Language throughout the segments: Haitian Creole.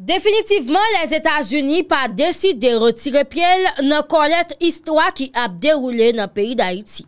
Definitivman, les Etats-Unis pa desi de retire pielle nan konet istwa ki ap deroule nan peyi d'Haïti.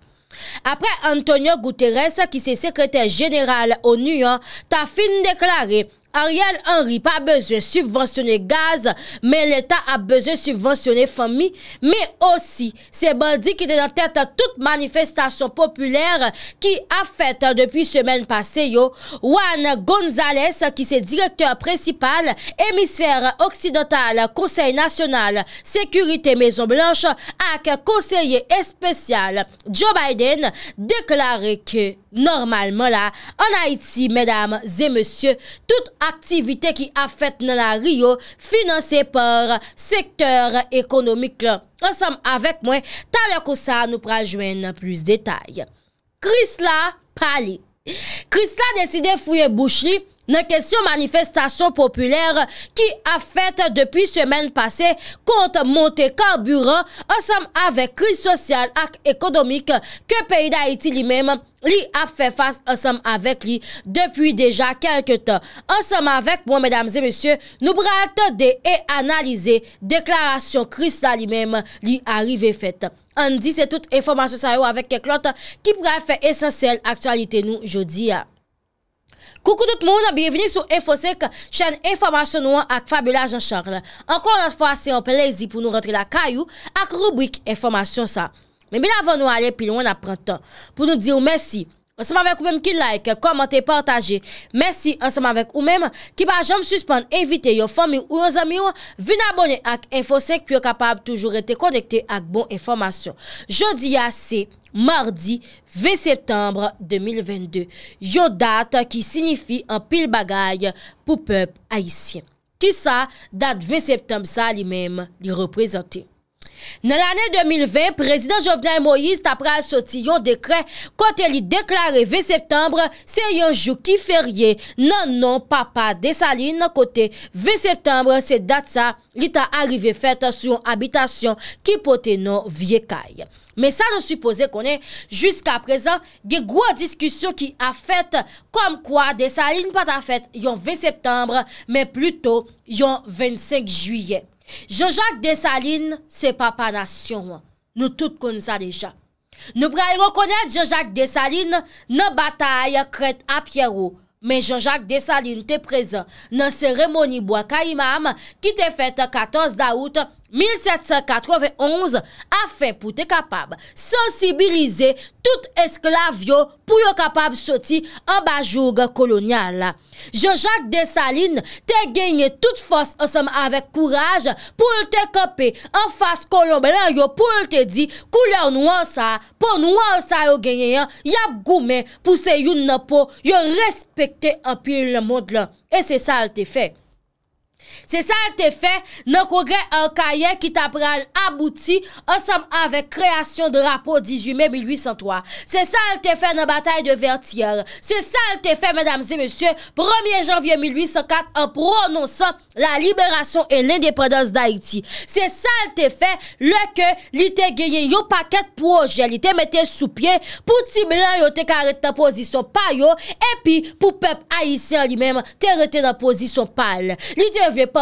Apre Antonio Guterres ki se sekretè general au Nuyon, ta fin deklare... Ariel Henry pas besoin de subventionner gaz, mais l'État a besoin de subventionner famille, mais aussi ces bandits qui étaient tête à toute manifestation populaire qui a fait depuis semaine passée yo. Juan Gonzalez qui est directeur principal hémisphère occidental Conseil national sécurité Maison Blanche avec conseiller spécial Joe Biden déclaré que Normalman la, an Haïti, mèdames et monsieurs, tout aktivité ki a fète nan la Rio financé par sektèr ekonomik lè. Ansem avèk mwen, talèk ou sa nou prajwen nan plus detay. Chrysla Pali Chrysla deside fouye bouchi nan kesyon manifestasyon populèr ki a fète depi semen pase kont monte karburant ansem avèk kriz sosyal ak ekonomik ke peyi d'Haïti li mèm. Li ap fe fas ansam avek li depi deja kelke tan. Ansam avek, mwen, bon, mèdames et mèsyè, nou pral tade e analize deklarasyon kristal li mèm li arive fet. An di se tout, informasyon sa yo avek keklot ki pral fe esensyel aktualite nou jodi. Koukou tout moun, biyevini sou EFOSEC, chèn informasyon nou an ak fabula Jean-Charles. Ankon an fwa se yon plezi pou nou rentre la kayou ak rubrik informasyon sa. Men bin avon nou ale pil ou an apren tan pou nou di ou mersi. Anseman vek ou mèm ki like, komante, partaje. Mersi anseman vek ou mèm ki ba jom suspande invite yo fami ou yo zami ou vin abone ak Info 5 pi yo kapab toujou rete konekte ak bon informasyon. Jodi ya se mardi 20 septembre 2022. Yo dat ki signifi an pil bagay pou pep Haitien. Ki sa dat 20 septembre sa li mèm li reprezenti. Nan l'anè 2020, prezident Jovenel Moïse tapre al soti yon dekret kote li deklare 20 septembre se yon jou ki ferye nan nan papa Desaline kote 20 septembre se dat sa li ta arrive fet sou yon abitasyon ki pote nan viekaye. Men sa nan suppose konen, jiska prezant, gen gwa diskusyon ki a fet kom kwa Desaline pat a fet yon 20 septembre men pluto yon 25 juyè. Jean-Jacques Dessalines, se papa nation, nou tout kon sa deja. Nou brey rekonèd Jean-Jacques Dessalines, nan batay kret apyero, men Jean-Jacques Dessalines te prezen nan seremoni boya ka imam ki te fèt 14 daouti, 1791 a fe pou te kapab sensibilize tout esklav yo pou yo kapab soti an bajoug kolonyal la. Jean-Jacques Dessalines te genye tout fos ansem avek kouraj pou el te kope anfas kolonbe lan yo pou el te di kou la nou an sa, pou nou an sa yo genye yan, yap goumen pou se yon na pou yo respekte anpil le mod la. E se sa el te fe. Se sa l te fe, nan kongre an kaye ki ta pral abouti ansam avè kreasyon de rapo 18 mai 1803. Se sa l te fe nan batay de vertier. Se sa l te fe, mèdames et mèsyè, 1 janvye 1804, an prononsan la liberasyon et l'indépendance d'Haïti. Se sa l te fe, lè ke li te gèye yo paket proje, li te mette sou pie pou ti blan yo te karet nan posisyon pa yo, e pi pou pep Haïtien li mèm te rete nan posisyon pal. Li te vè pa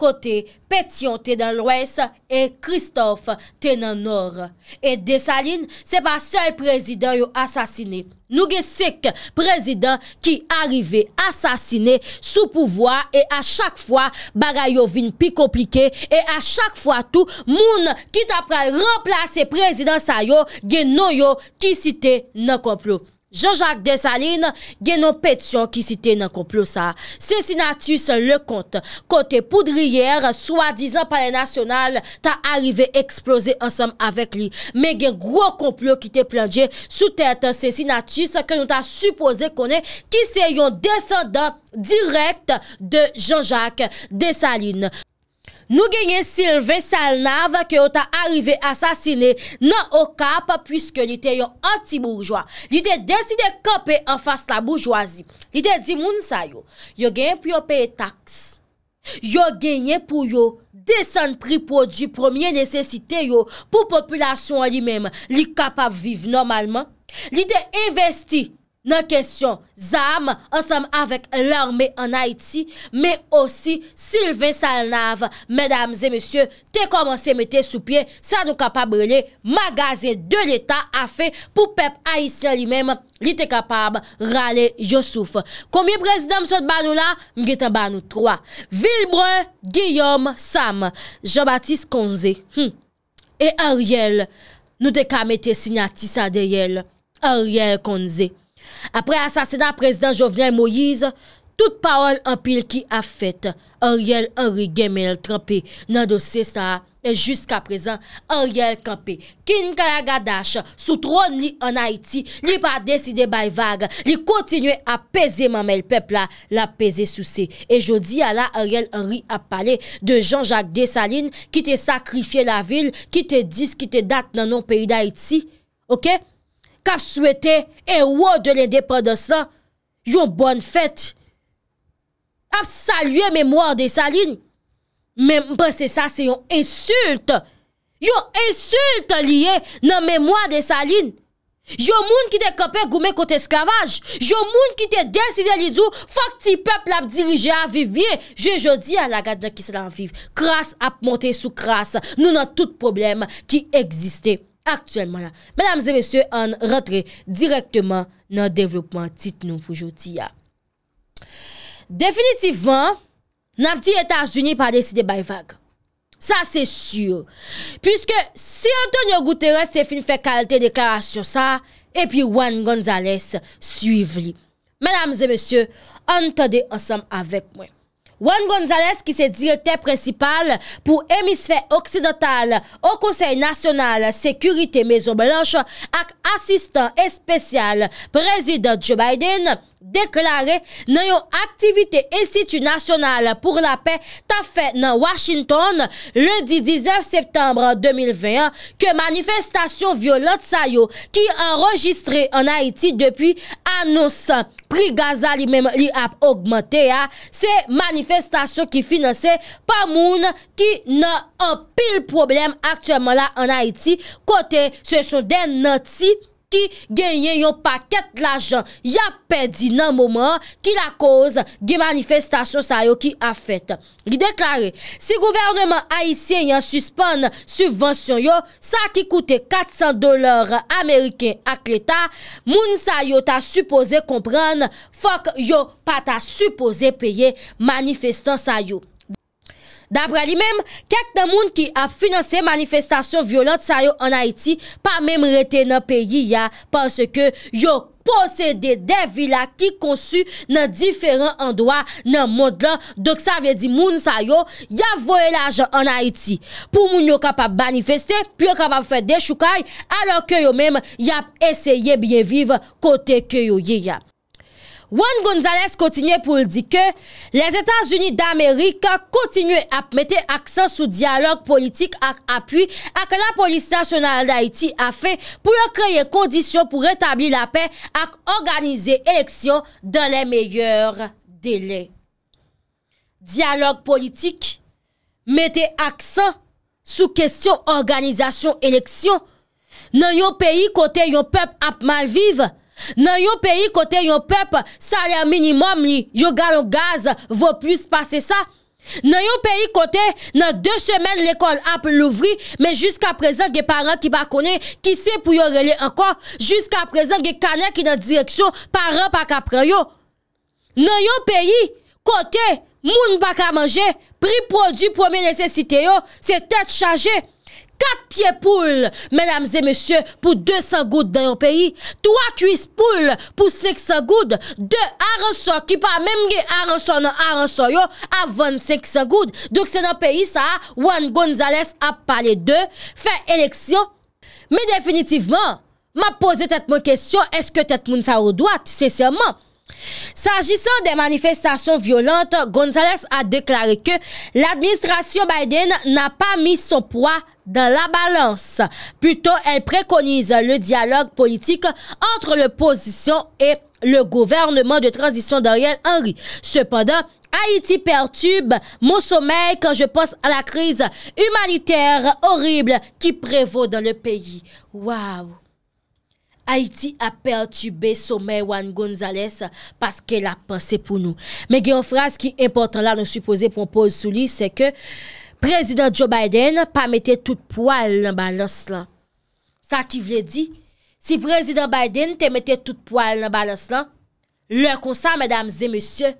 Kote Petion te nan lwes e Kristof te nan nor. E Desaline se pa sel prezident yo asasine. Nou ge sek prezident ki arrive asasine sou pouvoi e a chak fwa bagay yo vin pi komplike e a chak fwa tou moun ki tapre remplase prezident sa yo gen nou yo ki site nan koplo. Jean-Jacques Dessalines gen nou petsyon ki site nan komplo sa. Se si natis le kont, kote poudriyer, swadizan pale nasyonal, ta arrive eksplose ansam avek li. Men gen gro komplo ki te plandje sou tete se si natis ke nou ta suppose konen ki se yon descendant direk de Jean-Jacques Dessalines. Nou genye Sylvain Salnav ke yo ta arrive asasine nan o kap pwiske li te yo anti-bourgeois. Li te deside kope an fas la bourgeoisie. Li te di moun sa yo. Yo genye pou yo peye taks. Yo genye pou yo desen pripo di premier nesesite yo pou populasyon li mem li kapap vive normalman. Li te investi. nan kesyon Zaham ansam avèk l'armè an Haiti mè osi Sylvain Salnav mèdames et messieurs te komanse mète sou pie sa nou kapab rele magaze de l'Etat a fe pou pep Aïsia li mèm li te kapab rale Yosouf komye prezidèm sot banou la mge te banou 3 Vilbrun, Guillaume, Sam Jean-Baptiste Konze e Ariel nou te kamete sinati sa deyel Ariel Konze Apre asasena prezident Jovenel Moïse, tout paol an pil ki a fet, a riel an ri gen men el trempi, nan dosi sa, e jiska prezant, a riel kempi. Kin kalagadash, sou tron li an Haiti, li pa desi de bay vag, li kontinue a peze man men el pepla, la peze sou se. E jodi a la a riel an ri ap pale, de Jean-Jacques Dessalines, ki te sakrifye la vil, ki te diz ki te dat nan nou peri d'Haiti. Ok? Kap souwete e wou de lè depan de sa, yo bon fèt. Kap salye mèmouan de sa lin, mèmouan se sa se yo insulte. Yo insulte liye nan mèmouan de sa lin. Yo moun ki te kopè goumè kote eskavaj. Yo moun ki te deside li djou, fòk ti pepl ap dirije avivye. Je jodi alagad nan kis lan viv. Kras ap monte sou kras. Nou nan tout problem ki egziste. Aksyèlman la, mèdames et mèsyè, an rentre direktman nan devlopman tit nou pou jouti ya. Definitivman, nan pti Etat-Unis pa desi de Bayevac. Sa se sur, pwiske si Antonio Guterres se fin fè kalte deklarasyon sa, epi Juan González suiv li. Mèdames et mèsyè, an tade ansam avek mwen. Juan González, ki se direte principal pou hemisfèk oksidotal o konsey nasyonal sekurite Mezo-Blanche ak asistan espesyal prezident Joe Biden, deklare nan yon aktivite esitu nasyonal pou la pe tafè nan Washington le di 19 septembre 2021 ke manifestasyon violat sayo ki anregistre an Haiti depi anonsan. Pri Gaza li ap augmente ya, se manifestasyon ki finanse pa moun ki nan apil problem aktuèman la an Haiti kote se son den nati. Ki genyen yon paket l'ajan, ya pedi nan mouman ki la koz ge manifestasyon sa yo ki a fet. Li deklare, si gouvernement Aisyen yon suspon subvensyon yo, sa ki koute 400 dolar Ameriken ak l'Etat, moun sa yo ta supose kompran fok yo pa ta supose peye manifestasyon sa yo. Dapre li menm, kèk nan moun ki ap finanse manifestasyon violent sa yo an Haiti pa menm rete nan peyi ya parce ke yo posede de vila ki konsu nan diferent andwa nan mod lan. Dok sa ve di moun sa yo, ya voel ajan an Haiti pou moun yo kapap banifeste, pou yo kapap fè de choukaj, alo ke yo menm yap eseye bienviv kote ke yo ye ya. Juan Gonzales kontinye pou l di ke, les Etats-Unis d'Amerika kontinye ap mette aksan sou dialog politik ak apuy ak la Polis National d'Haïti a fe pou l kreye kondisyon pou retabli la pe ak organize eleksyon dan le meyyeur dele. Dialog politik mette aksan sou kesyon organizasyon eleksyon nan yon peyi kote yon pep ap malvive. Nan yon peyi kote yon pep, salè minimum li, yon galon gaz, vò plus pase sa. Nan yon peyi kote, nan de semen l'ekol ap l'ouvri, men jiska prezen gen paran ki bakone, ki se pou yon rele anko, jiska prezen gen kane ki nan direksyon, paran pa ka preyo. Nan yon peyi kote, moun pa ka manje, pri produ pwome nesensite yo, se tèt chaje yo. 4 piye poule, mesdames et messieurs, pou 200 goutes dans yon pays. 3 cuisse poule pou 600 goutes. 2 aranson, ki pa mèm ge aranson nan aranson yo, avan 600 goutes. Dok se yon pays sa, Juan Gonzales ap pale 2, fey eleksyon. Me definitivman, ma pose tet mwen kesyon, eske tet moun sa ou doat, se seman. S'agissant des manifestations violentes, Gonzalez a déclaré que l'administration Biden n'a pas mis son poids dans la balance. Plutôt, elle préconise le dialogue politique entre l'opposition et le gouvernement de transition d'Ariel Henry. Cependant, Haïti perturbe mon sommeil quand je pense à la crise humanitaire horrible qui prévaut dans le pays. Waouh Haiti a pertube soume Wan Gonzales paske la panse pou nou. Me gen yon fras ki important la nou suppose pou mpoz souli, se ke prezident Joe Biden pa mette tout poal nan balas lan. Sa ki vle di, si prezident Biden te mette tout poal nan balas lan, lè kon sa, mèdames et monsieurs,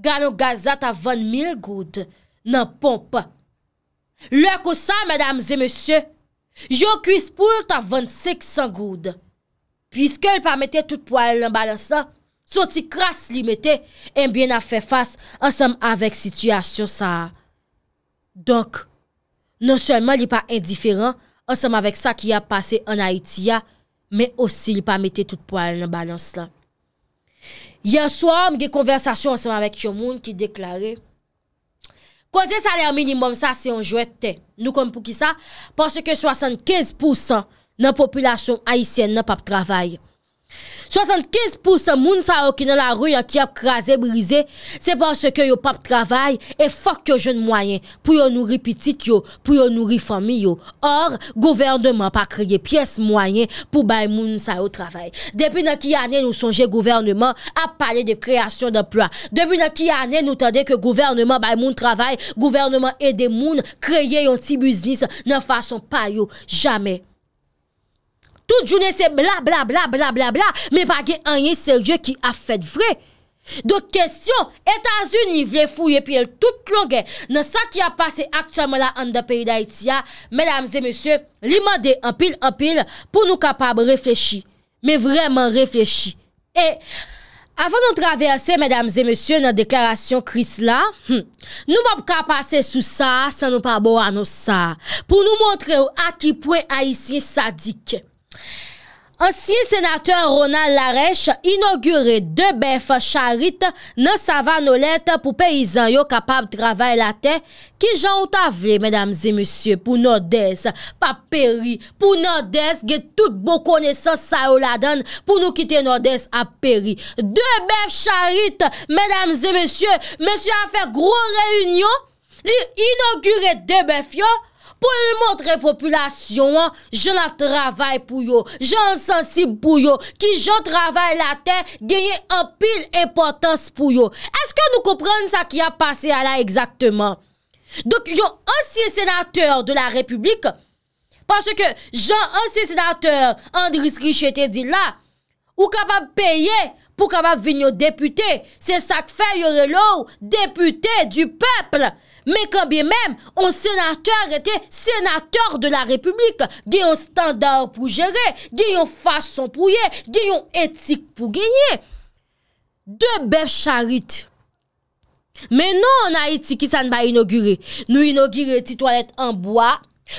gano gazat a 20.000 goud, nan pon pa. Lè kon sa, mèdames et monsieurs, yo kuis pou ta 26.000 goud, nan pon pa. viske li pa mette tout po al nan balans la, soti kras li mette, enbyen a fe fas, ansem avek situasyon sa. Donk, non selman li pa indiferent, ansem avek sa ki a pase an Haiti ya, men osi li pa mette tout po al nan balans la. Yan swam de konversasyon ansem avek yon moun ki deklari, koze saler minimum sa se anjouette, nou kon pou ki sa, pwase ke 75% nan populasyon haisyen nan pap travay. 75% moun sa yo ki nan la rou yon ki ap kraze, brize, se panse ke yon pap travay, e fok yon joun mwayen pou yon nouri pitit yo, pou yon nouri fami yo. Or, gouvernement pa kreye piyes mwayen pou bay moun sa yo travay. Depi nan ki yane nou sonje gouvernement ap pale de kreasyon d'emploi. Depi nan ki yane nou tade ke gouvernement bay moun travay, gouvernement ede moun kreye yon ti buznis nan fason pa yo jamey. Tout jounen se bla bla bla bla bla bla, me bagye anye serye ki a fèt vre. Do kestyon, etan zun li vle fouye pi el tout longen, nan sa ki a pase aktyanman ah, la an da peri da iti ya, mèdames e monsye, li mwade hmm, an pil an pil, pou nou kapab reflechi, me vreman reflechi. E, avan nou traverse mèdames e monsye nan deklarasyon kris la, nou mwab kapase sou sa, sa nou pa bo an nou sa, pou nou montre ou a ki pwè a isye sadikè. Ansiye senatèr Ronald Lareche inogure debef charit nan savannolète pou peyizan yo kapab travèl atè. Ki jan ou ta vè, mèdames et mèsyè, bon pou nou des, pa peri, pou nou des, ge tout bon kone son sa ou la dan, pou nou kite nou des a peri. Debef charit, mèdames et mèsyè, mèsyè a fè grò réunion, li inogure debef yo. pou l moutre populasyon, jen la travay pou yo, jen sensib pou yo, ki jen travay la ten, genye an pil importans pou yo. Eske nou kompran sa ki a pase a la egzakteman? Dok yon ansye senateur de la republik, parce ke jen ansye senateur, Andris Richete di la, ou kapab peye, pou kapab vin yo depute, se sak fe yo de lou, depute du peple, Men kambye men, ou senatèr etè senatèr de la republik. Gè yon standa ou pou jère, gè yon fason pou yè, gè yon etik pou gènyè. De bev charite. Men non, nou an a etik ki sa nou ba inaugurè. Nou inaugurè ti toalet anboa,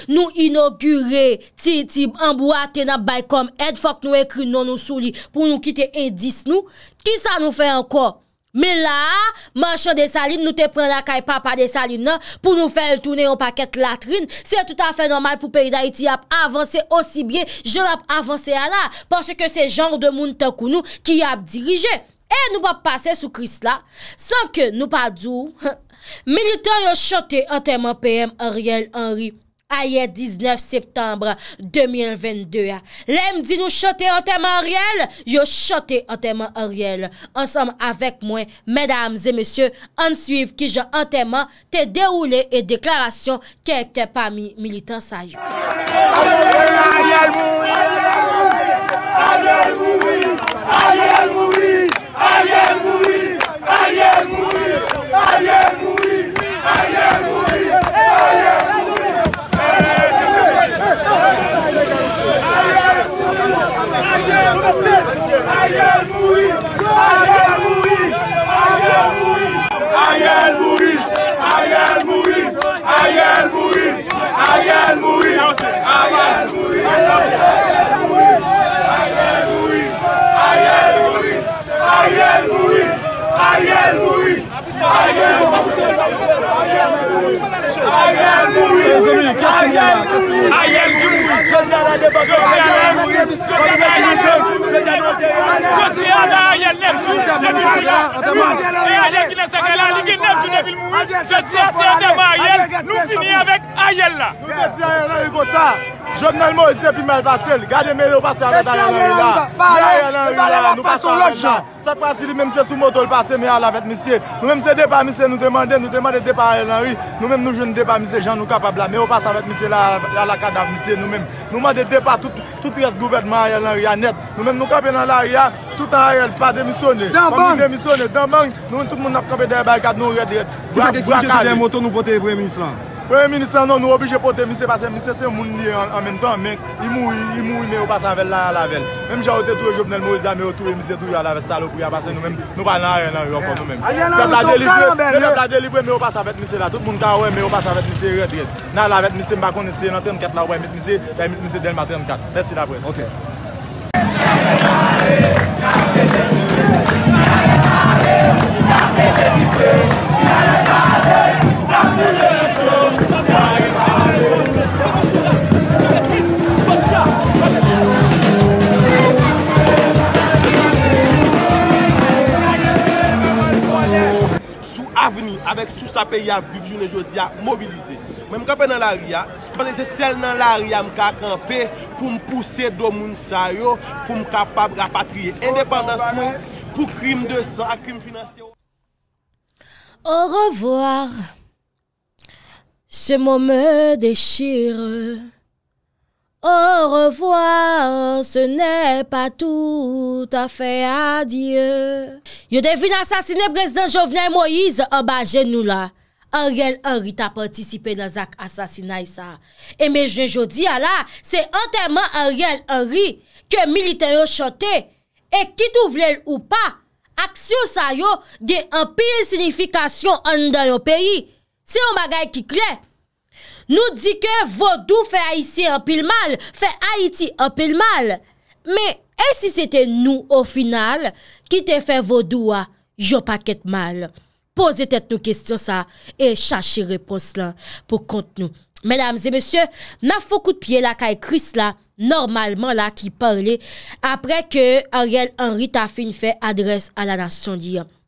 nou inaugurè ti ti anboa tena baykom ed fok nou ekri non, nou nou souli pou nou kite endis nou. Ki sa nou fè anko? Me la, manchan de saline nou te pren la kay papa de saline nan pou nou fel toune yon paket latrine. Se tout afe normal pou peyi da iti ap avanse osi bie, jol ap avanse ala. Porsi ke se genre de moun takou nou ki ap dirije. E nou pa pase sou kris la. San ke nou pa djou, militant yo chote an teman PM Ariel Henry. Ayer 19 septembre 2022. Lem dit nous chanter en thème Ariel, yo chante en thème Ariel. Ensemble avec moi, mesdames et messieurs, on suivre qui j'ai en thème te déroulé et déclaration quelques parmi militants ça E aje gine sakalani Gine mjoune bilmoui Jatia se a temayel Nou finiye vek A yel la. Nou deti a yel anri kosa. Jom nan l mo yese pime l vase l. Gade mè yel ou pase a yel anri la. Mè yel anri la. Nou pase a yel anri la. Sakpasi li mè mse sou moto l pase mè al avet misye. Nou mè mse depa misye nou demande. Nou demande depa a yel anri. Nou mè m nou jen depa misye. Jan nou kap a blame. Mè ou pase avet misye la. La la kadav misye nou mè m. Nou mende depa tout. Tout reste gouvernement a yel anri a net. Nou mè m nou kapè nan l anri a. Tout anrel pa demisonne. Pongi dem Ouè, minisan nan nou obije pote, minise pase, minise se moun liye an menm tan menk, i mou, i mou, i mè ou pasave la lavel. Mèm jawote tou e jopnel mou, i zame ou tou e minise tou ya lavel salopou ya pase, nou mèm nou banan re nan yon kon nou mèm. A gen nan, nou son kan an bèl. Mèm jap la delivre, mè ou pasave mise la, tout moun kan wè, mè ou pasave mise re dire. Nan lavel mise mba kone se, nan 34 la wè, mise, mise den ba 34. Mèsi la bwes. Ok. avèk sou sa pe ya vivjoun e jodi ya mobilize. Mè m kèpe nan la ria, m kèpe nan la ria m kèpe pou m pousse do moun sayo, pou m kapab rapatriye. Indépendance mè pou krim de san, ak krim finanse. Au revoir, se mò mè dechire. Au revoi, se ne pa tout a fe adye. Yo devine asasine prezident Jovenel Moïse, an ba jen nou la. An riel an ri ta pwantisipe nan zak asasina y sa. E men jen jo di ala, se an teman an riel an ri, ke milite yo chote, e ki tou vlel ou pa, aksyon sa yo, gen an piye signifikasyon an dan yo peyi. Se yon bagay ki kreye, Nou di ke Vodou fè Haïti anpil mal, fè Haïti anpil mal. Me, e si sete nou ou final ki te fè Vodou a, joun pa ket mal. Pose tet nou kestyon sa e chache repons la pou kont nou. Menamze, monsye, na fokou tpye la ka ekris la, normalman la ki pale, apre ke Ariel Henry ta fin fè adres a la nasyon diyan.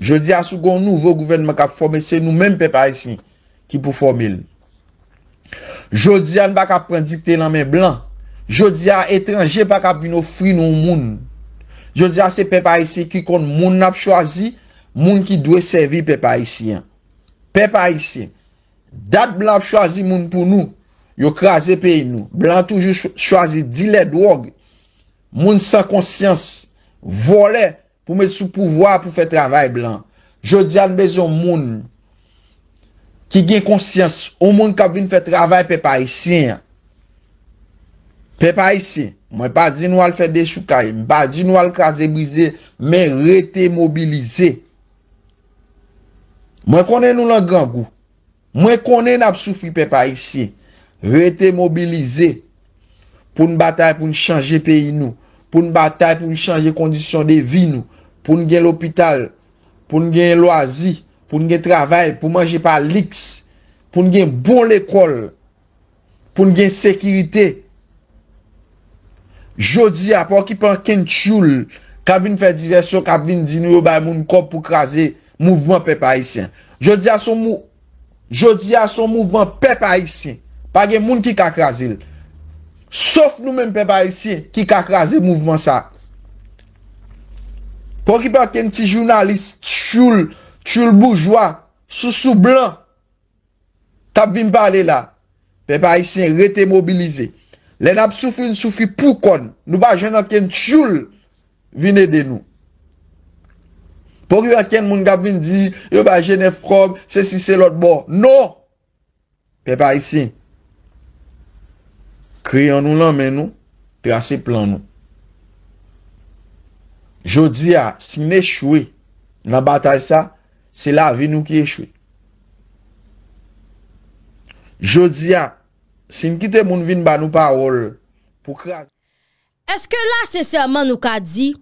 Je di a sou goun nou vò gouverne mè kap fòmè, se nou mèm Pepe Aisyen ki pou fòmè lè. Je di a n baka pren dikte nan mè blan. Je di a etranje baka binou fri nou moun. Je di a se Pepe Aisyen ki kon moun nap chwazi, moun ki dwe sevi Pepe Aisyen. Pepe Aisyen. Dat blan ap chwazi moun pou nou, yo krasè peyi nou. Blan toujou chwazi, di lè drog, moun san konsyans, volè. pou mè sou pouvoi pou fè travay blan. Je di an bez yon moun ki gen konsyans yon moun kap vin fè travay pe pa isi. Pe pa isi. Mwen pa di nou al fè de soukaye. Mwen pa di nou al kaze brize. Mwen rete mobilize. Mwen konen nou lan gangou. Mwen konen ap soufri pe pa isi. Rete mobilize. Poun batay pou n chanje pe inou. pou nou batay pou nou chanje kondisyon de vi nou, pou nou gen l'opital, pou nou gen l'oazi, pou nou gen travay, pou nou gen bon l'ekol, pou nou gen sekirite. Jodi a pou akipan ken tchoul, kabvin fè diversyon, kabvin din yo bay moun kop pou krasi mouvman pep aisyen. Jodi a son mouvman pep aisyen, pa gen moun ki kakrasil. Sof nou men Pepe Aisyen ki kakra ze mouvment sa. Po ki pa ken ti jounalist, tchoul, tchoul boujwa, sou sou blan, tap vin pale la, Pepe Aisyen rete mobilize. Len ap soufou yon soufou pou kon, nou pa jen akken tchoul, vin ede nou. Po ki akken moun gab vin di, yo pa jen efrog, se si se lot bo, nou Pepe Aisyen. Kriyon nou lan men nou, trase plan nou. Jodi ya, sin e chwe, nan batay sa, se la vin nou ki e chwe. Jodi ya, sin kite moun vin ban nou parol pou krasi. Eske la sensyaman nou ka di,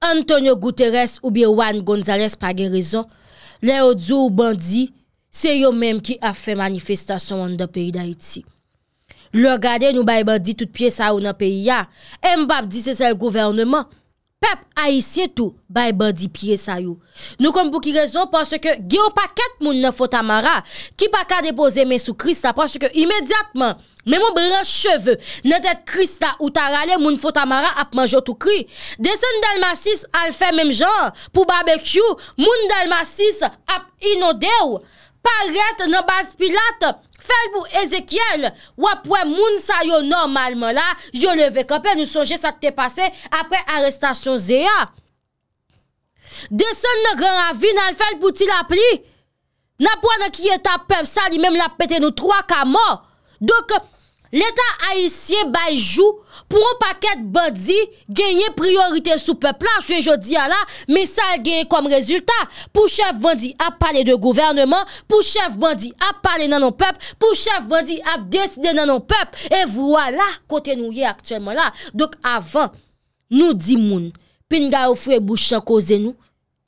Antonio Guterres oubi Wan Gonzales pa gen rezon, le odzo ou bandi, se yo menm ki a fe manifestasyon an da peri da iti. Lou gade nou baybadi tout piye sa ou nan peyi ya. E mbap di se sel gouvernement. Pep a isye tou baybadi piye sa ou. Nou kon pou ki rezon panse ke ge ou paket moun nan fotamara. Ki pa ka depoze men sou krista panse ke imediatman. Men moun bran cheve nan tet krista ou tarale moun fotamara ap manjotou kri. Desen dalmasis al fe menm jan. Pou babekyou moun dalmasis ap inode ou. Par et nan baspilat ap. Fèl pou Ezekiel, wap wè moun sa yo normalman la, yo leve kapè, nou sonje sa te pase apè arrestasyon Zeya. Desen nou gen avi nan fèl pou ti la pli, nan pwa nan ki etap pep sa, li mèm la pète nou troak a mor. Dok l'eta a isye bayjou, pou ou paket bandi genye priorite sou pep la, chwe jodi a la, misal genye kom rezultat, pou chef bandi ap pale de gouvernement, pou chef bandi ap pale nan nou pep, pou chef bandi ap deside nan nou pep, e vwa la kote nou ye aktuelman la. Dok avan, nou di moun, pin ga ou fwe bouchan kozen nou,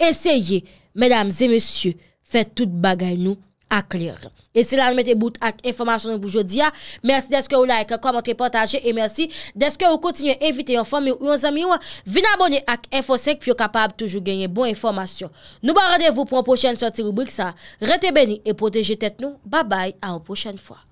enseye, medamze monsye, fe tout bagay nou akleran. Esi lan mette bout ak informasyon nou bou jodi ya. Mersi deske ou like, komant, repotaje e mersi deske ou kontinyen evite yon fami ou yon zami yon. Vin abone ak Info 5 pi yo kapab toujou genye bon informasyon. Nou ba radevou pou an pochen soti rubrik sa. Rete beni e proteje tet nou. Babay, an pochen fwa.